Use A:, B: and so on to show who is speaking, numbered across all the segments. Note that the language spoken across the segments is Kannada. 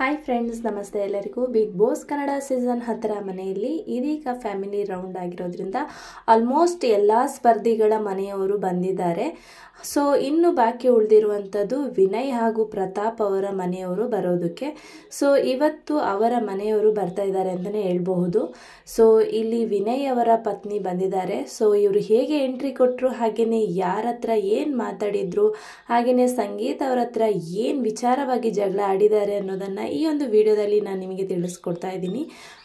A: ಹಾಯ್ ಫ್ರೆಂಡ್ಸ್ ನಮಸ್ತೆ ಎಲ್ಲರಿಗೂ ಬಿಗ್ ಬಾಸ್ ಕನ್ನಡ ಸೀಸನ್ ಹತ್ತಿರ ಮನೆಯಲ್ಲಿ ಇದೀಗ ಫ್ಯಾಮಿಲಿ ರೌಂಡ್ ಆಗಿರೋದ್ರಿಂದ ಆಲ್ಮೋಸ್ಟ್ ಎಲ್ಲ ಸ್ಪರ್ಧಿಗಳ ಮನೆಯವರು ಬಂದಿದ್ದಾರೆ ಸೊ ಇನ್ನು ಬಾಕಿ ಉಳಿದಿರುವಂಥದ್ದು ವಿನಯ್ ಹಾಗೂ ಪ್ರತಾಪ್ ಅವರ ಮನೆಯವರು ಬರೋದಕ್ಕೆ ಸೊ ಇವತ್ತು ಅವರ ಮನೆಯವರು ಬರ್ತಾ ಇದ್ದಾರೆ ಅಂತಲೇ ಹೇಳ್ಬಹುದು ಸೊ ಇಲ್ಲಿ ವಿನಯ್ ಅವರ ಪತ್ನಿ ಬಂದಿದ್ದಾರೆ ಸೊ ಇವರು ಹೇಗೆ ಎಂಟ್ರಿ ಕೊಟ್ಟರು ಹಾಗೆಯೇ ಯಾರ ಹತ್ರ ಏನು ಮಾತಾಡಿದರು ಹಾಗೆಯೇ ಸಂಗೀತ ಅವರ ಹತ್ರ ಏನು ವಿಚಾರವಾಗಿ ಜಗಳ ಆಡಿದ್ದಾರೆ ಅನ್ನೋದನ್ನು ಈ ಒಂದು ವಿಡಿಯೋದಲ್ಲಿ ನಾನು ನಿಮಗೆ ತಿಳಿಸ್ಕೊಡ್ತಾ ಇದ್ದೀನಿ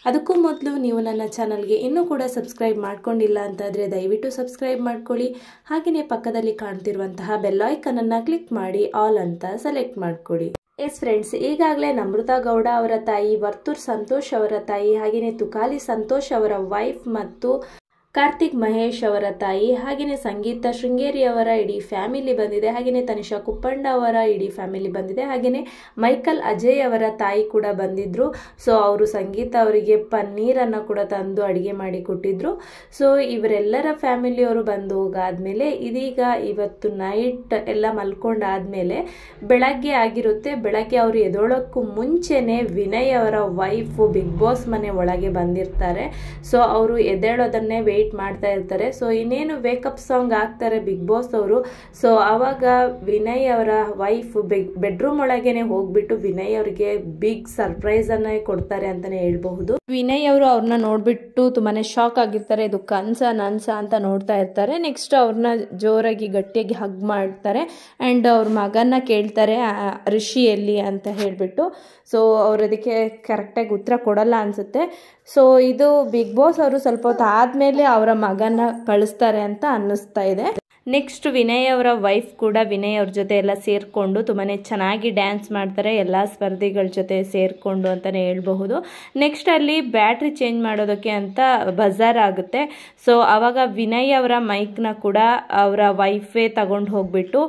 A: ಅದಕ್ಕೂ ಮೊದಲು ನೀವು ನನ್ನ ಚಾನಲ್ಗೆ ಇನ್ನೂ ಕೂಡ ಸಬ್ಸ್ಕ್ರೈಬ್ ಮಾಡ್ಕೊಂಡಿಲ್ಲ ಅಂತಾದರೆ ದಯವಿಟ್ಟು ಸಬ್ಸ್ಕ್ರೈಬ್ ಮಾಡ್ಕೊಳ್ಳಿ ಹಾಗೆಯೇ ಪಕ್ಕದಲ್ಲಿ ಕಾಣ್ತಿರುವಂತಹ ಬೆಲ್ಲೈಕನನ್ನು ಕ್ಲಿಕ್ ಮಾಡಿ ಆಲ್ ಅಂತ ಸೆಲೆಕ್ಟ್ ಮಾಡ್ಕೊಳ್ಳಿ ಎಸ್ ಫ್ರೆಂಡ್ಸ್ ಈಗಾಗಲೇ ನಮೃತ ಗೌಡ ಅವರ ತಾಯಿ ವರ್ತೂರ್ ಸಂತೋಷ್ ಅವರ ತಾಯಿ ಹಾಗೆಯೇ ತುಕಾಲಿ ಸಂತೋಷ್ ಅವರ ವೈಫ್ ಮತ್ತು ಕಾರ್ತಿಕ್ ಮಹೇಶ್ ಅವರ ತಾಯಿ ಹಾಗೆಯೇ ಸಂಗೀತ ಶೃಂಗೇರಿ ಅವರ ಇಡೀ ಫ್ಯಾಮಿಲಿ ಬಂದಿದೆ ಹಾಗೆಯೇ ತನಿಷಾ ಕುಪ್ಪಂಡ ಅವರ ಇಡೀ ಫ್ಯಾಮಿಲಿ ಬಂದಿದೆ ಹಾಗೆಯೇ ಮೈಕಲ್ ಅಜಯ್ ಅವರ ತಾಯಿ ಕೂಡ ಬಂದಿದ್ದರು ಸೊ ಅವರು ಸಂಗೀತ ಅವರಿಗೆ ಪನ್ನೀರನ್ನು ಕೂಡ ತಂದು ಅಡುಗೆ ಮಾಡಿ ಕೊಟ್ಟಿದ್ರು ಸೊ ಇವರೆಲ್ಲರ ಫ್ಯಾಮಿಲಿಯವರು ಬಂದು ಹೋಗಾದ್ಮೇಲೆ ಇದೀಗ ಇವತ್ತು ನೈಟ್ ಎಲ್ಲ ಮಲ್ಕೊಂಡಾದಮೇಲೆ ಬೆಳಗ್ಗೆ ಆಗಿರುತ್ತೆ ಬೆಳಗ್ಗೆ ಅವರು ಎದೋಳಕ್ಕೂ ಮುಂಚೆನೇ ವಿನಯ್ ಅವರ ವೈಫು ಬಿಗ್ ಬಾಸ್ ಮನೆ ಒಳಗೆ ಬಂದಿರ್ತಾರೆ ಸೊ ಅವರು ಎದ್ದೇಳೋದನ್ನೇ ಮಾಡ್ತಾ ಇರ್ತಾರೆ ಸೊ ಇನ್ನೇನು ವೇಕಪ್ ಸಾಂಗ್ ಆಗ್ತಾರೆ ಬಿಗ್ ಬಾಸ್ ಅವರು ಸೊ ಆವಾಗ ವಿನಯ್ ಅವರ ವೈಫ್ ಬೆಗ್ ಬೆಡ್ರೂಮ್ ಒಳಗೇನೆ ಹೋಗ್ಬಿಟ್ಟು ವಿನಯ್ ಅವ್ರಿಗೆ ಬಿಗ್ ಸರ್ಪ್ರೈಸ್ ಅನ್ನ ಕೊಡ್ತಾರೆ ಅಂತಾನೆ ಹೇಳ್ಬಹುದು ವಿನಯ್ ಅವರು ಅವ್ರನ್ನ ನೋಡ್ಬಿಟ್ಟು ತುಂಬಾನೇ ಶಾಕ್ ಆಗಿರ್ತಾರೆ ಇದು ಕನ್ಸ ನನ್ಸ ಅಂತ ನೋಡ್ತಾ ಇರ್ತಾರೆ ನೆಕ್ಸ್ಟ್ ಅವ್ರನ್ನ ಜೋರಾಗಿ ಗಟ್ಟಿಯಾಗಿ ಹಗ್ ಮಾಡ್ತಾರೆ ಅಂಡ್ ಅವ್ರ ಮಗನ್ನ ಕೇಳ್ತಾರೆ ಎಲ್ಲಿ ಅಂತ ಹೇಳ್ಬಿಟ್ಟು ಸೊ ಅವ್ರ ಅದಕ್ಕೆ ಕರೆಕ್ಟಾಗಿ ಉತ್ತರ ಕೊಡಲ್ಲ ಅನ್ಸುತ್ತೆ ಸೊ ಇದು ಬಿಗ್ ಬಾಸ್ ಅವರು ಸ್ವಲ್ಪ ಹೊತ್ತು ಆದಮೇಲೆ ಅವರ ಮಗನ ಕಳಿಸ್ತಾರೆ ಅಂತ ಅನ್ನಿಸ್ತಾ ಇದೆ ನೆಕ್ಸ್ಟ್ ವಿನಯ್ ಅವರ ವೈಫ್ ಕೂಡ ವಿನಯ್ ಅವ್ರ ಜೊತೆ ಎಲ್ಲ ಸೇರಿಕೊಂಡು ತುಂಬಾ ಚೆನ್ನಾಗಿ ಡ್ಯಾನ್ಸ್ ಮಾಡ್ತಾರೆ ಎಲ್ಲ ಸ್ಪರ್ಧಿಗಳ ಜೊತೆ ಸೇರಿಕೊಂಡು ಅಂತಲೇ ಹೇಳ್ಬಹುದು ನೆಕ್ಸ್ಟ್ ಅಲ್ಲಿ ಬ್ಯಾಟ್ರಿ ಚೇಂಜ್ ಮಾಡೋದಕ್ಕೆ ಅಂತ ಬಜಾರ್ ಆಗುತ್ತೆ ಸೊ ಆವಾಗ ವಿನಯ್ ಅವರ ಮೈಕ್ನ ಕೂಡ ಅವರ ವೈಫೇ ತಗೊಂಡು ಹೋಗ್ಬಿಟ್ಟು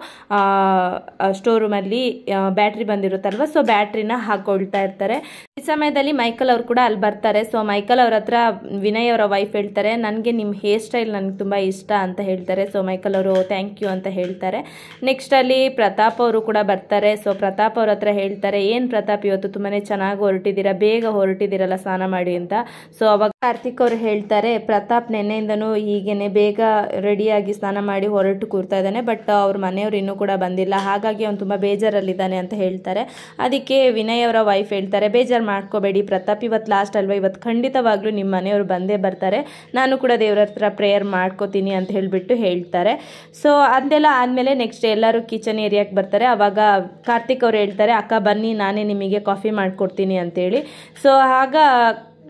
A: ಸ್ಟೋರೂಮಲ್ಲಿ ಬ್ಯಾಟ್ರಿ ಬಂದಿರುತ್ತಲ್ವ ಸೊ ಬ್ಯಾಟ್ರಿನ ಹಾಕೊಳ್ತಾ ಇರ್ತಾರೆ ಈ ಸಮಯದಲ್ಲಿ ಮೈಕಲ್ ಅವರು ಕೂಡ ಅಲ್ಲಿ ಬರ್ತಾರೆ ಸೊ ಮೈಕಲ್ ಅವ್ರ ಹತ್ರ ವಿನಯ್ ಅವರ ವೈಫ್ ಹೇಳ್ತಾರೆ ನನಗೆ ನಿಮ್ಮ ಹೇರ್ ಸ್ಟೈಲ್ ನನಗೆ ತುಂಬ ಇಷ್ಟ ಅಂತ ಹೇಳ್ತಾರೆ ಸೊ ಮೈಕಲ್ ಅವರು ಥ್ಯಾಂಕ್ ಯು ಅಂತ ಹೇಳ್ತಾರೆ ನೆಕ್ಸ್ಟ್ ಅಲ್ಲಿ ಪ್ರತಾಪ್ ಅವರು ಕೂಡ ಬರ್ತಾರೆ ಸೊ ಪ್ರತಾಪ್ ಅವ್ರ ಹತ್ರ ಹೇಳ್ತಾರೆ ಏನು ಪ್ರತಾಪ್ ಇವತ್ತು ತುಂಬಾ ಚೆನ್ನಾಗಿ ಹೊರಟಿದ್ದೀರಾ ಬೇಗ ಹೊರಟಿದ್ದೀರಲ್ಲ ಸ್ನಾನ ಮಾಡಿ ಅಂತ ಸೊ ಅವಾಗ ಕಾರ್ತಿಕ್ ಅವರು ಹೇಳ್ತಾರೆ ಪ್ರತಾಪ್ ನೆನ್ನೆಯಿಂದನು ಹೀಗೇನೆ ಬೇಗ ರೆಡಿಯಾಗಿ ಸ್ನಾನ ಮಾಡಿ ಹೊರಟು ಕೂರ್ತಾ ಇದ್ದಾನೆ ಬಟ್ ಅವ್ರ ಮನೆಯವರು ಇನ್ನೂ ಕೂಡ ಬಂದಿಲ್ಲ ಹಾಗಾಗಿ ಅವ್ನು ತುಂಬ ಬೇಜಾರಲ್ಲಿದ್ದಾನೆ ಅಂತ ಹೇಳ್ತಾರೆ ಅದಕ್ಕೆ ವಿನಯ್ ಅವರ ವೈಫ್ ಹೇಳ್ತಾರೆ ಬೇಜಾರು ಮಾಡ್ಕೋಬೇಡಿ ಪ್ರತಾಪ್ ಇವತ್ತು ಲಾಸ್ಟ್ ಅಲ್ವಾ ಇವತ್ತು ಖಂಡಿತವಾಗ್ಲೂ ನಿಮ್ಮ ಮನೆಯವರು ಬಂದೇ ಬರ್ತಾರೆ ನಾನು ಕೂಡ ದೇವ್ರ ಹತ್ರ ಪ್ರೇಯರ್ ಮಾಡ್ಕೋತೀನಿ ಅಂತ ಹೇಳಿಬಿಟ್ಟು ಹೇಳ್ತಾರೆ ಸೊ ಅದೆಲ್ಲ ಆದಮೇಲೆ ನೆಕ್ಸ್ಟ್ ಎಲ್ಲರೂ ಕಿಚನ್ ಏರಿಯಾಗೆ ಬರ್ತಾರೆ ಆವಾಗ ಕಾರ್ತಿಕ್ ಅವ್ರು ಹೇಳ್ತಾರೆ ಅಕ್ಕ ಬನ್ನಿ ನಾನೇ ನಿಮಗೆ ಕಾಫಿ ಮಾಡಿಕೊಡ್ತೀನಿ ಅಂತೇಳಿ ಸೊ ಆಗ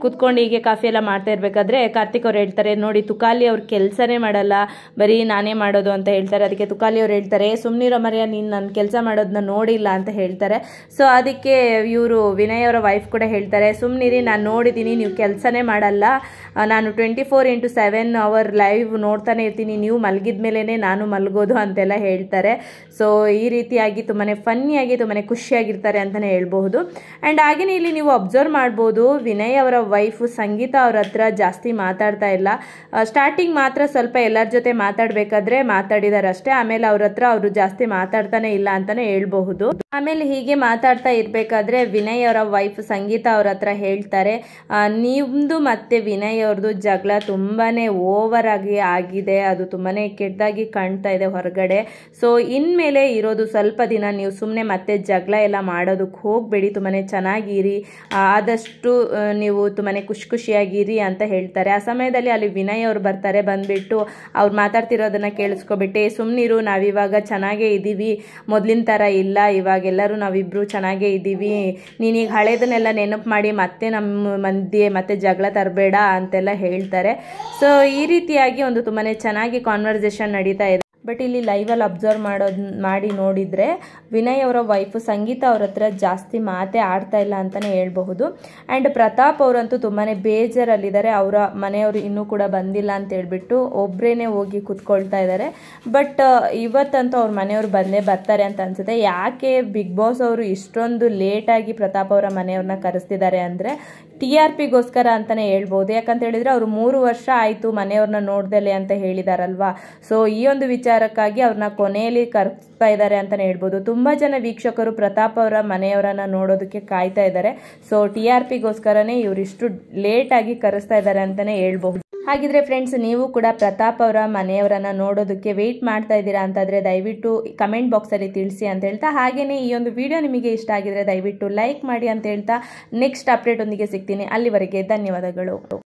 A: ಕೂತ್ಕೊಂಡು ಹೀಗೆ ಕಾಫಿ ಎಲ್ಲ ಮಾಡ್ತಾ ಇರಬೇಕಾದ್ರೆ ಕಾರ್ತಿಕ್ ಅವ್ರು ಹೇಳ್ತಾರೆ ನೋಡಿ ತುಕಾಲಿ ಅವ್ರ ಕೆಲಸನೇ ಮಾಡಲ್ಲ ಬರೀ ನಾನೇ ಮಾಡೋದು ಅಂತ ಹೇಳ್ತಾರೆ ಅದಕ್ಕೆ ತುಕಾಲಿ ಅವ್ರು ಹೇಳ್ತಾರೆ ಸುಮ್ನಿರೋ ಮರ್ಯ ನೀನು ನನ್ನ ಕೆಲಸ ಮಾಡೋದನ್ನ ನೋಡಿಲ್ಲ ಅಂತ ಹೇಳ್ತಾರೆ ಸೊ ಅದಕ್ಕೆ ಇವರು ವಿನಯ್ ಅವರ ವೈಫ್ ಕೂಡ ಹೇಳ್ತಾರೆ ಸುಮ್ನಿರಿ ನಾನು ನೋಡಿದ್ದೀನಿ ನೀವು ಕೆಲಸನೇ ಮಾಡಲ್ಲ ನಾನು twenty four into seven hour live ನೋಡ್ತಾನೆ ಇರ್ತೀನಿ ನೀವು ಮಲಗಿದ ಮೇಲೇ ನಾನು ಮಲಗೋದು ಅಂತೆಲ್ಲ ಹೇಳ್ತಾರೆ ಸೊ ಈ ರೀತಿಯಾಗಿ ತುಂಬಾ ಫನ್ನಿಯಾಗಿ ತುಂಬಾ ಖುಷಿಯಾಗಿರ್ತಾರೆ ಅಂತಲೇ ಹೇಳ್ಬಹುದು ಆ್ಯಂಡ್ ಹಾಗೆಯೇ ಇಲ್ಲಿ ನೀವು ಅಬ್ಸರ್ವ್ ಮಾಡ್ಬೋದು ವಿನಯ್ ಅವರ ವೈಫು ಸಂಗೀತ ಅವ್ರ ಹತ್ರ ಜಾಸ್ತಿ ಮಾತಾಡ್ತಾ ಇಲ್ಲ ಸ್ಟಾರ್ಟಿಂಗ್ ಮಾತ್ರ ಸ್ವಲ್ಪ ಎಲ್ಲರ ಜೊತೆ ಮಾತಾಡಬೇಕಾದ್ರೆ ಮಾತಾಡಿದಾರಷ್ಟೇ ಆಮೇಲೆ ಅವ್ರ ಹತ್ರ ಅವರು ಜಾಸ್ತಿ ಮಾತಾಡ್ತಾನೆ ಇಲ್ಲ ಅಂತಾನೆ ಹೇಳ್ಬಹುದು ಆಮೇಲೆ ಹೀಗೆ ಮಾತಾಡ್ತಾ ಇರಬೇಕಾದ್ರೆ ವಿನಯ್ ಅವರ ವೈಫ್ ಸಂಗೀತ ಅವ್ರ ಹತ್ರ ಹೇಳ್ತಾರೆ ನಿಮ್ಮದು ಮತ್ತು ವಿನಯ್ ಅವ್ರದ್ದು ಜಗಳ ತುಂಬಾ ಓವರ್ ಆಗಿ ಆಗಿದೆ ಅದು ತುಂಬಾ ಕೆಟ್ಟದಾಗಿ ಕಾಣ್ತಾ ಇದೆ ಹೊರಗಡೆ ಸೊ ಇನ್ಮೇಲೆ ಇರೋದು ಸ್ವಲ್ಪ ದಿನ ನೀವು ಸುಮ್ಮನೆ ಮತ್ತೆ ಜಗಳ ಎಲ್ಲ ಮಾಡೋದಕ್ಕೆ ಹೋಗಬೇಡಿ ತುಂಬಾ ಚೆನ್ನಾಗಿರಿ ಆದಷ್ಟು ನೀವು ತುಂಬಾ ಖುಷಿ ಖುಷಿಯಾಗಿರಿ ಅಂತ ಹೇಳ್ತಾರೆ ಆ ಸಮಯದಲ್ಲಿ ಅಲ್ಲಿ ವಿನಯ್ ಅವ್ರು ಬರ್ತಾರೆ ಬಂದುಬಿಟ್ಟು ಅವ್ರು ಮಾತಾಡ್ತಿರೋದನ್ನು ಕೇಳಿಸ್ಕೊಬಿಟ್ಟು ಸುಮ್ಮನಿರು ನಾವಿವಾಗ ಚೆನ್ನಾಗೇ ಇದ್ದೀವಿ ಮೊದಲಿನ ಥರ ಇಲ್ಲ ಇವಾಗ ಇವಾಗೆಲ್ಲರೂ ನಾವಿಬ್ಬರು ಚೆನ್ನಾಗೇ ಇದ್ದೀವಿ ನೀನೀಗ ಹಳೇದನ್ನೆಲ್ಲ ನೆನಪು ಮಾಡಿ ಮತ್ತೆ ನಮ್ಮ ಮಂದಿ ಮತ್ತೆ ಜಗಳ ತರಬೇಡ ಅಂತೆಲ್ಲ ಹೇಳ್ತಾರೆ ಸೊ ಈ ರೀತಿಯಾಗಿ ಒಂದು ತುಂಬಾ ಚೆನ್ನಾಗಿ ಕಾನ್ವರ್ಸೇಷನ್ ನಡೀತಾ ಇದೆ ಬಟ್ ಇಲ್ಲಿ ಲೈವಲ್ಲಿ ಅಬ್ಸರ್ವ್ ಮಾಡೋದ್ ಮಾಡಿ ನೋಡಿದರೆ ವಿನಯ್ ಅವರ ವೈಫು ಸಂಗೀತ ಅವ್ರ ಹತ್ರ ಜಾಸ್ತಿ ಮಾತೇ ಆಡ್ತಾ ಇಲ್ಲ ಅಂತಲೇ ಹೇಳ್ಬಹುದು ಆ್ಯಂಡ್ ಪ್ರತಾಪ್ ಅವರಂತೂ ತುಂಬಾ ಬೇಜಾರಲ್ಲಿದ್ದಾರೆ ಅವರ ಮನೆಯವರು ಇನ್ನೂ ಕೂಡ ಬಂದಿಲ್ಲ ಅಂತ ಹೇಳ್ಬಿಟ್ಟು ಒಬ್ಬರೇನೆ ಹೋಗಿ ಕೂತ್ಕೊಳ್ತಾ ಇದ್ದಾರೆ ಬಟ್ ಇವತ್ತಂತೂ ಅವ್ರ ಮನೆಯವರು ಬಂದೇ ಬರ್ತಾರೆ ಅಂತ ಅನಿಸುತ್ತೆ ಯಾಕೆ ಬಿಗ್ ಬಾಸ್ ಅವರು ಇಷ್ಟೊಂದು ಲೇಟಾಗಿ ಪ್ರತಾಪ್ ಅವರ ಮನೆಯವ್ರನ್ನ ಕರೆಸ್ತಿದ್ದಾರೆ ಅಂದರೆ ಟಿ ಆರ್ ಪಿಗೋಸ್ಕರ ಅಂತಲೇ ಹೇಳ್ಬೋದು ಯಾಕಂತ ಹೇಳಿದರೆ ಅವರು ಮೂರು ವರ್ಷ ಆಯಿತು ಮನೆಯವ್ರನ್ನ ನೋಡ್ದಲೆ ಅಂತ ಹೇಳಿದಾರಲ್ವಾ ಸೊ ಈ ಒಂದು ವಿಚಾರಕ್ಕಾಗಿ ಅವ್ರನ್ನ ಕೊನೆಯಲ್ಲಿ ಕರೆಸ್ತಾ ಇದ್ದಾರೆ ಅಂತಲೇ ಹೇಳ್ಬೋದು ತುಂಬ ಜನ ವೀಕ್ಷಕರು ಪ್ರತಾಪ್ ಅವರ ಮನೆಯವರನ್ನ ನೋಡೋದಕ್ಕೆ ಕಾಯ್ತಾ ಇದ್ದಾರೆ ಸೊ ಟಿ ಆರ್ ಪಿಗೋಸ್ಕರನೇ ಇವರಿಷ್ಟು ಲೇಟಾಗಿ ಕರೆಸ್ತಾ ಇದ್ದಾರೆ ಅಂತಲೇ ಹೇಳ್ಬಹುದು ಹಾಗಿದ್ರೆ ಫ್ರೆಂಡ್ಸ್ ನೀವು ಕೂಡ ಪ್ರತಾಪ್ ಅವರ ಮನೆಯವರನ್ನು ನೋಡೋದಕ್ಕೆ ವೆಯ್ಟ್ ಮಾಡ್ತಾ ಇದ್ದೀರಾ ಅಂತಂದರೆ ದಯವಿಟ್ಟು ಕಮೆಂಟ್ ಬಾಕ್ಸಲ್ಲಿ ತಿಳಿಸಿ ಅಂತ ಹೇಳ್ತಾ ಹಾಗೆಯೇ ಈ ಒಂದು ವಿಡಿಯೋ ನಿಮಗೆ ಇಷ್ಟ ಆಗಿದರೆ ದಯವಿಟ್ಟು ಲೈಕ್ ಮಾಡಿ ಅಂತ ಹೇಳ್ತಾ ನೆಕ್ಸ್ಟ್ ಅಪ್ಡೇಟ್ ಒಂದಿಗೆ ಸಿಗ್ತೀನಿ ಅಲ್ಲಿವರೆಗೆ ಧನ್ಯವಾದಗಳು